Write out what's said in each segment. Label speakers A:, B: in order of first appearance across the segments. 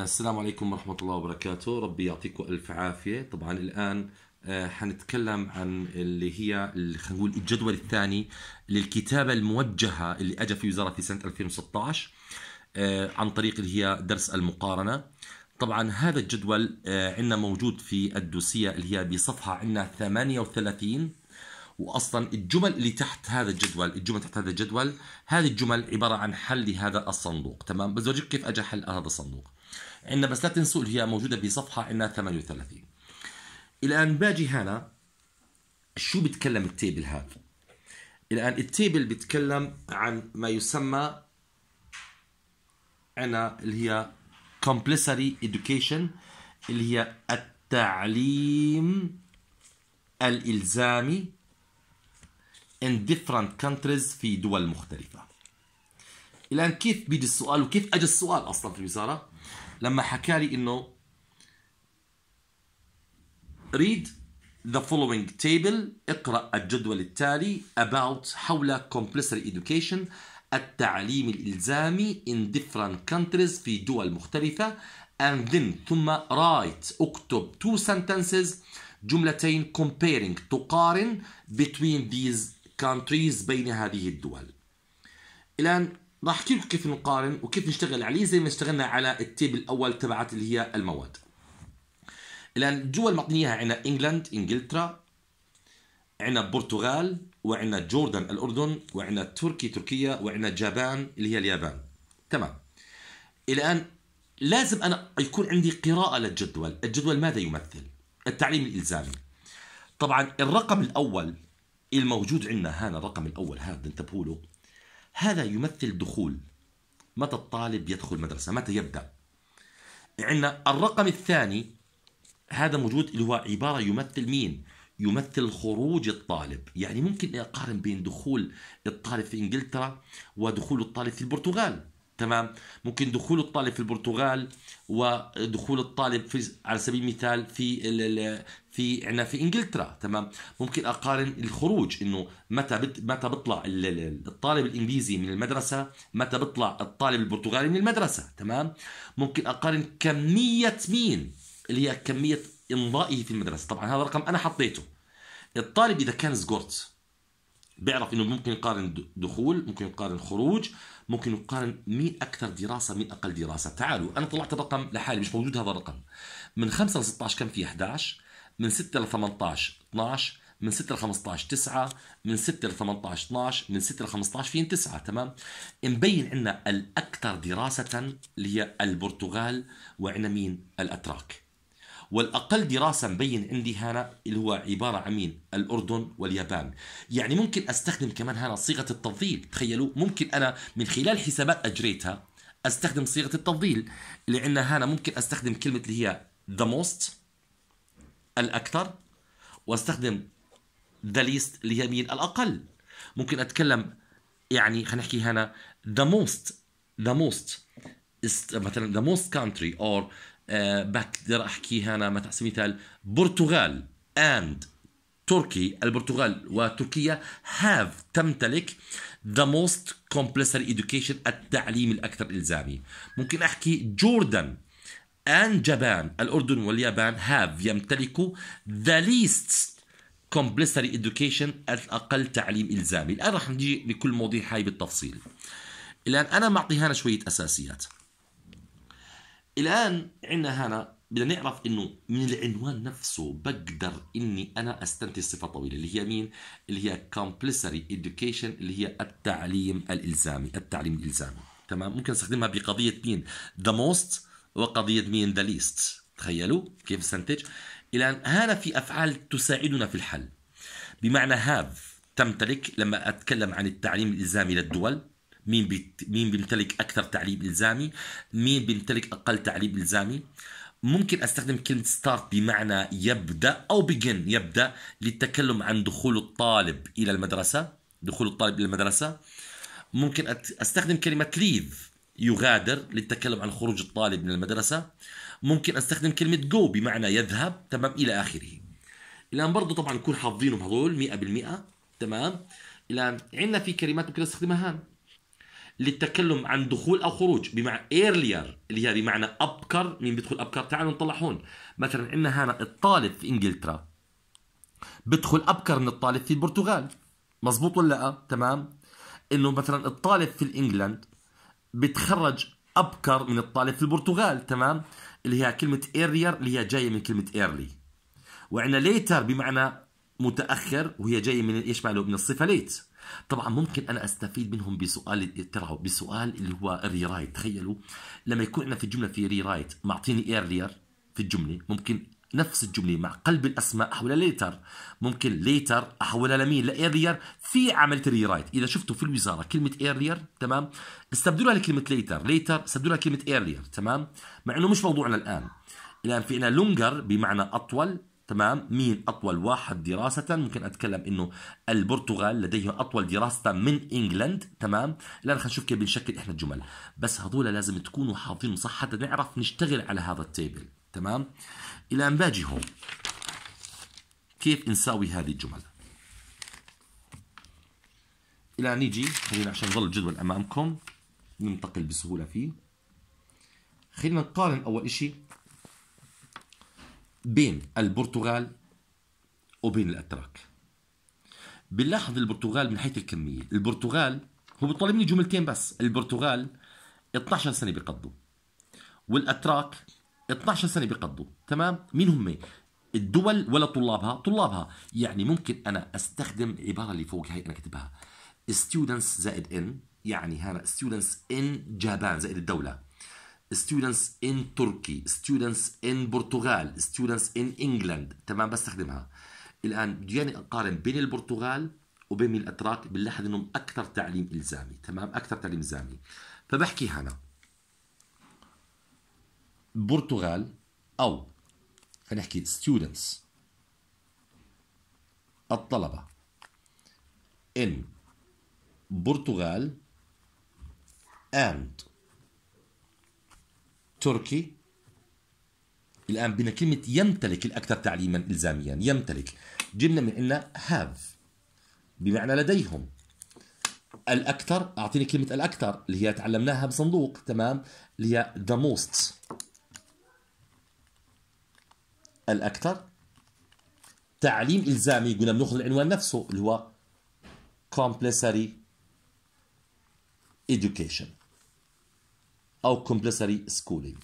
A: السلام عليكم ورحمة الله وبركاته ربي يعطيكم ألف عافية طبعا الآن آه، حنتكلم عن اللي هي خلينا نقول الجدول الثاني للكتابة الموجهة اللي أجا في وزارة في سنة 2016 آه، عن طريق اللي هي درس المقارنة طبعا هذا الجدول آه، عندنا موجود في الدوسية اللي هي بصفحة عندنا 38 واصلا الجمل اللي تحت هذا الجدول الجمل تحت هذا الجدول هذه الجمل عباره عن حل لهذا الصندوق تمام بس كيف اجى حل هذا الصندوق عندنا بس لا تنسوا اللي هي موجوده بصفحه عندنا 38 الان باجي هنا شو بتكلم التيبل هذا الان التيبل بتكلم عن ما يسمى انا اللي هي كومبلسري education اللي هي التعليم الالزامي in different countries في دول مختلفه الان كيف بيجي السؤال وكيف اجى السؤال اصلا في الوزاره لما حكى لي انه read the following table اقرأ الجدول التالي about حول compulsory education التعليم الإلزامي in different countries في دول مختلفة and then ثم write اكتب two sentences جملتين comparing تقارن between these countries بين هذه الدول الآن راح احكي لكم كيف نقارن وكيف نشتغل عليه زي ما اشتغلنا على التيب الاول تبعت اللي هي المواد الان الدول معطينيها عندنا انجلند انجلترا عندنا البرتغال وعندنا جوردن الاردن وعندنا تركي تركيا وعندنا جابان اللي هي اليابان تمام الان لازم انا يكون عندي قراءه للجدول الجدول ماذا يمثل التعليم الالزامي طبعا الرقم الاول الموجود عندنا هذا الرقم الاول هذا انتبهوا له هذا يمثل دخول متى الطالب يدخل مدرسة متى يبدأ عندنا الرقم الثاني هذا موجود اللي هو عبارة يمثل مين يمثل خروج الطالب يعني ممكن أقارن بين دخول الطالب في إنجلترا ودخول الطالب في البرتغال تمام ممكن دخول الطالب في البرتغال ودخول الطالب في على سبيل المثال في الـ في عنا في انجلترا تمام ممكن اقارن الخروج انه متى بت متى بيطلع الطالب الانجليزي من المدرسه متى بيطلع الطالب البرتغالي من المدرسه تمام ممكن اقارن كميه مين اللي هي كميه امضائه في المدرسه طبعا هذا رقم انا حطيته الطالب اذا كان سكورت بيعرف انه ممكن يقارن دخول ممكن يقارن خروج ممكن يقارن مين اكثر دراسه مين اقل دراسه تعالوا انا طلعت الرقم لحالي مش موجود هذا الرقم من 5 ل 16 كم في 11 من 6 ل 18 12 من 6 ل 15 9 من 6 ل 18 12 من 6 ل 15 فين 9 تمام مبين عندنا الاكثر دراسه اللي هي البرتغال وعندنا مين الاتراك والاقل دراسه مبين عندي هنا اللي هو عباره عن مين الاردن واليابان يعني ممكن استخدم كمان هنا صيغه التفضيل تخيلوا ممكن انا من خلال حسابات اجريتها استخدم صيغه التفضيل اللي عندنا هنا ممكن استخدم كلمه اللي هي the most الاكثر واستخدم the least اللي هي مين الاقل ممكن اتكلم يعني خلينا نحكي هنا the most the most مثلا the most country or بقدر آه، احكيها انا مثلا مثال برتغال اند تركي البرتغال وتركيا هاف تمتلك ذا موست كومبلسري education التعليم الاكثر الزامي ممكن احكي جوردن اند جابان الأردن واليابان هاف يمتلكوا ذا ليست كومبلسري education الأقل تعليم إلزامي الآن رح نجي لكل موضوع هاي بالتفصيل الآن أنا معطي هنا شوية أساسيات الان عندنا هنا بدنا نعرف انه من العنوان نفسه بقدر اني انا استنتج صفه طويله اللي هي مين؟ اللي هي كومبلسري education اللي هي التعليم الالزامي، التعليم الالزامي، تمام؟ ممكن استخدمها بقضيه مين؟ ذا موست وقضيه مين؟ ذا ليست، تخيلوا كيف استنتج؟ الان هنا في افعال تساعدنا في الحل. بمعنى هاف تمتلك لما اتكلم عن التعليم الالزامي للدول مين بيت مين بيمتلك اكثر تعليم الزامي مين بيمتلك اقل تعليم الزامي ممكن استخدم كلمه ستارت بمعنى يبدا او بيجن يبدا للتكلم عن دخول الطالب الى المدرسه دخول الطالب الى المدرسه ممكن استخدم كلمه ليف يغادر للتكلم عن خروج الطالب من المدرسه ممكن استخدم كلمه جو بمعنى يذهب تمام الى اخره الان برضه طبعا نكون حافظينهم هذول 100% تمام الان عندنا في كلمات ممكن استخدمها هان للتكلم عن دخول او خروج بمعنى ايرلير اللي هي بمعنى ابكر مين بيدخل ابكر تعالوا نطلع هون مثلا عندنا هنا الطالب في انجلترا بدخل ابكر من الطالب في البرتغال مزبوط ولا لا تمام انه مثلا الطالب في الانجلند بتخرج ابكر من الطالب في البرتغال تمام اللي هي كلمه ايرلير اللي هي جايه من كلمه ايرلي وعندنا ليتر بمعنى متاخر وهي جايه من ايش معناه من الصفه ليت طبعا ممكن انا استفيد منهم بسؤال ترعوا بسؤال اللي هو ري رايت تخيلوا لما يكون عندنا في الجمله في ري رايت معطيني ايرلير في الجمله ممكن نفس الجمله مع قلب الاسماء احولها ليتر ممكن ليتر احولها لمين لايرلير في عمليه ري رايت اذا شفتوا في الوزاره كلمه ايرلير تمام استبدلوها لكلمه ليتر ليتر استبدلوها كلمه ايرلير تمام مع انه مش موضوعنا الان الان في عندنا لونجر بمعنى اطول تمام مين اطول واحد دراسه ممكن اتكلم انه البرتغال لديهم اطول دراسه من انجلند تمام الان خلينا نشوف كيف بنشكل احنا الجمل بس هذول لازم تكونوا حافظين صح حتى نعرف نشتغل على هذا التيبل تمام الى ان باجي هون كيف نساوي هذه الجمل الى نيجي خلينا عشان يظل الجدول امامكم ننتقل بسهوله فيه خلينا نقارن اول شيء بين البرتغال وبين الاتراك بنلاحظ البرتغال من حيث الكميه البرتغال هو بيطلب مني جملتين بس البرتغال 12 سنه بيقضوا والاتراك 12 سنه بيقضوا تمام مين هم الدول ولا طلابها طلابها يعني ممكن انا استخدم العباره اللي فوق هي انا كتبها students زائد ان يعني هنا students in جابان زائد الدوله students in تركي students in برتغال students in England تمام بستخدمها الآن بدي يعني أقارن بين البرتغال وبين الأتراك بنلاحظ إنهم أكثر تعليم إلزامي تمام أكثر تعليم إلزامي فبحكي هنا برتغال أو فنحكي students الطلبة in برتغال and تركي الآن بنا كلمة يمتلك الأكثر تعليما إلزاميا يمتلك جبنا من عندنا هاف بمعنى لديهم الأكثر أعطيني كلمة الأكثر اللي هي تعلمناها بصندوق تمام اللي هي the most الأكثر تعليم إلزامي قلنا بناخذ العنوان نفسه اللي هو compulsory education او compulsory schooling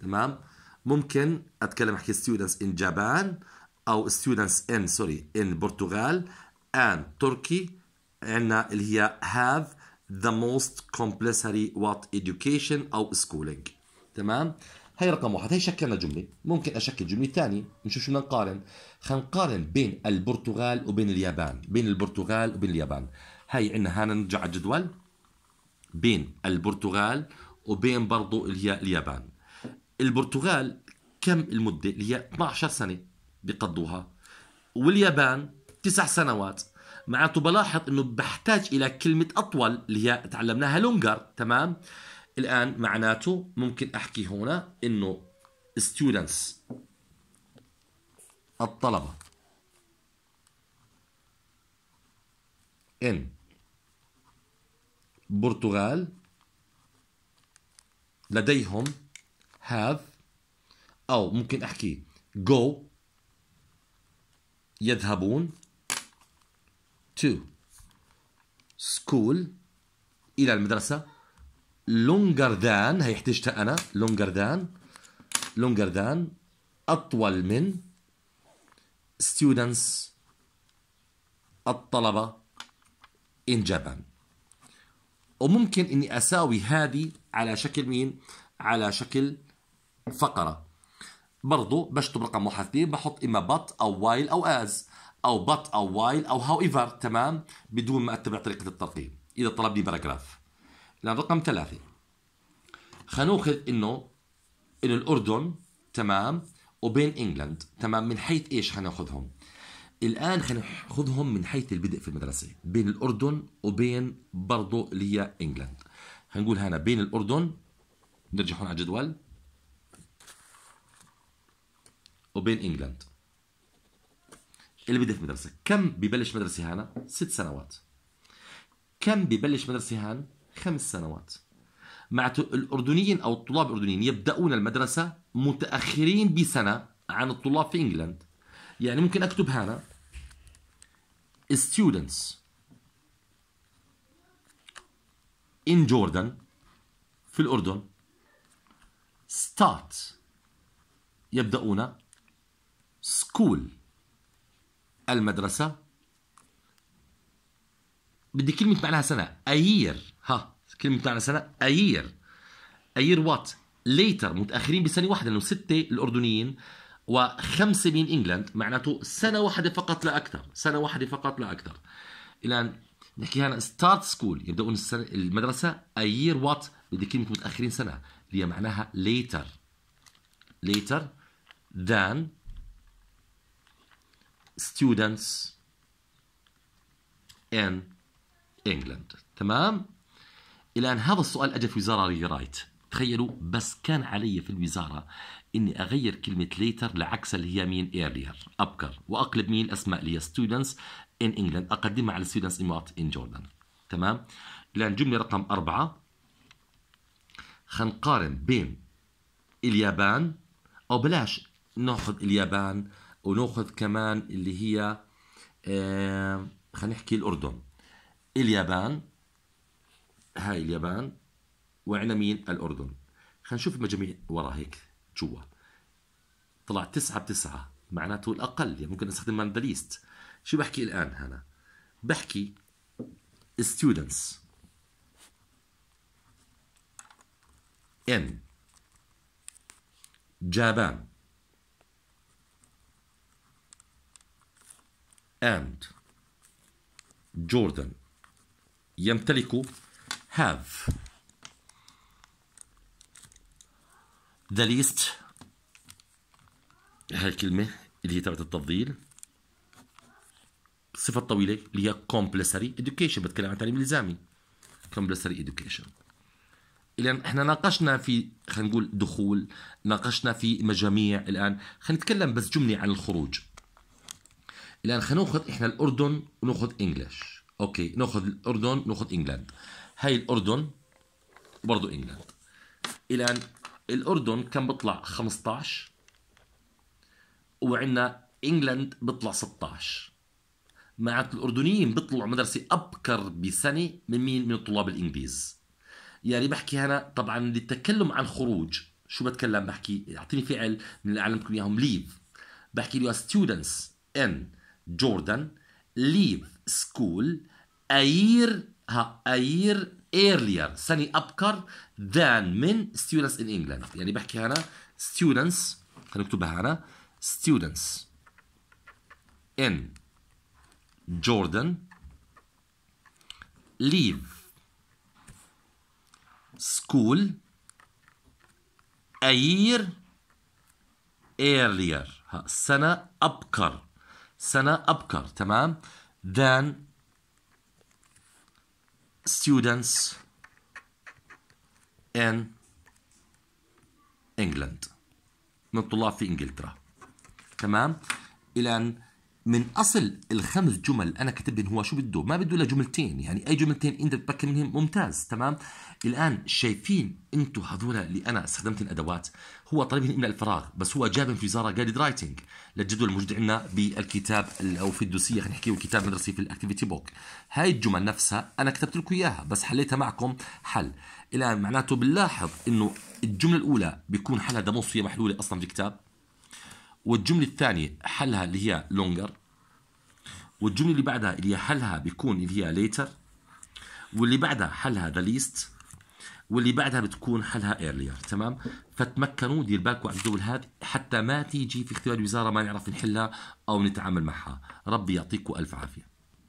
A: تمام ممكن اتكلم احكي students in Japan او students in سوري in Portugal and Turkey عندنا اللي هي have the most compulsory what education او schooling تمام هي رقم واحد هي شكلنا جملة ممكن أشكل جملة ثانية نشوف شو بدنا نقارن خلينا نقارن بين البرتغال وبين اليابان بين البرتغال وبين اليابان هي عندنا هنا نرجع على الجدول بين البرتغال وبين برضو اليابان البرتغال كم المدة اللي هي 12 سنة بقضوها واليابان تسع سنوات معناته بلاحظ انه بحتاج الى كلمة اطول اللي هي تعلمناها لونجر تمام الان معناته ممكن احكي هنا انه students الطلبة in برتغال لديهم have أو ممكن أحكي go يذهبون to school إلى المدرسة longer than هي احتجتها أنا longer than longer than أطول من students الطلبة in Japan وممكن اني اساوي هذه على شكل مين على شكل فقرة برضو بشطب رقم محاسبين بحط اما بط او وايل او از او بط او وايل او هاو ايفر تمام بدون ما اتبع طريقة الترقيم اذا طلبني باراجراف الان رقم ثلاثة خنوخذ انه انه الاردن تمام وبين انجلند تمام من حيث ايش حناخذهم الان خلينا ناخذهم من حيث البدء في المدرسه بين الاردن وبين برضه اللي هي انجلند هنقول هنا بين الاردن نرجع هون على الجدول وبين انجلند اللي بدأ في المدرسه كم ببلش مدرسه هنا ست سنوات كم ببلش مدرسه هان خمس سنوات مع الاردنيين او الطلاب الاردنيين يبداون المدرسه متاخرين بسنه عن الطلاب في انجلند يعني ممكن اكتب هنا students in Jordan في الأردن start يبدأون school المدرسة بدي كلمة معناها سنة year ها كلمة معناها سنة a year what later متأخرين بسنة واحدة لأنه ستة الأردنيين وخمسة من انجلند معناته سنة واحدة فقط لا أكثر سنة واحدة فقط لا أكثر الآن نحكي هنا ستارت سكول يبدأون المدرسة year وات بدي كلمة متأخرين سنة اللي هي معناها later later than students in England تمام؟ الآن هذا السؤال أجى في وزارة رايت تخيلوا بس كان علي في الوزاره اني اغير كلمه ليتر لعكس اللي هي مين ايرلير ابكر واقلب مين اسماء لي ستودنتس ان انجلند اقدمها على ستودنتس امارات ان جوردن تمام الان جمله رقم أربعة خنقارن بين اليابان او بلاش ناخذ اليابان وناخذ كمان اللي هي آه، خلينا نحكي الاردن اليابان هاي اليابان وعنا مين الأردن خلينا نشوف المجاميع ورا هيك جوا طلع تسعة بتسعة معناته الأقل يعني ممكن أستخدم مانداليست شو بحكي الآن هنا بحكي students in Japan and Jordan يمتلك have ذا ليست الكلمة اللي هي تبعت التفضيل صفة طويلة اللي هي compulsory education بتكلم عن التعليم الزامي compulsory education الان احنا ناقشنا في خلينا نقول دخول ناقشنا في مجاميع الان خلينا نتكلم بس جمله عن الخروج الان خلينا ناخذ احنا الاردن وناخذ انجلش اوكي ناخذ الاردن وناخذ انجلاند هاي الاردن وبرضه انجلاند الان الاردن كان بيطلع 15 وعندنا انجلند بيطلع 16 معناته الاردنيين بيطلعوا مدرسه ابكر بسنه من مين من الطلاب الانجليز يعني بحكي هنا طبعا للتكلم عن خروج شو بتكلم بحكي اعطيني فعل من اللي اعلمكم اياهم ليف بحكي له ستودنتس ان جوردن ليف سكول اير a year earlier سنة أبكر than من students in England يعني بحكي هنا students هنكتبها هنا students in Jordan leave school a year earlier سنة أبكر سنة أبكر تمام than students in England من الطلاب في إنجلترا تمام إذا من اصل الخمس جمل انا كاتبهم هو شو بده؟ ما بده الا جملتين يعني اي جملتين انت بتبكر منهم ممتاز تمام؟ الان شايفين انتم هذول اللي انا استخدمت الادوات هو طالبهم من الفراغ بس هو جابهم في وزاره جايد رايتنج للجدول الموجود عندنا بالكتاب او في الدوسيه خلينا نحكي الكتاب المدرسي في الاكتيفيتي بوك هاي الجمل نفسها انا كتبت لكم اياها بس حليتها معكم حل الان معناته بنلاحظ انه الجمله الاولى بيكون حلها دموصيه محلوله اصلا في الكتاب والجمله الثانيه حلها اللي هي لونجر والجمله اللي بعدها اللي هي حلها بيكون اللي هي ليتر واللي بعدها حلها ذا ليست واللي بعدها بتكون حلها ايرلير تمام فتمكنوا دير بالكم على الجمل هذه حتى ما تيجي في اختبار وزاره ما نعرف نحلها او نتعامل معها ربي يعطيكم الف عافيه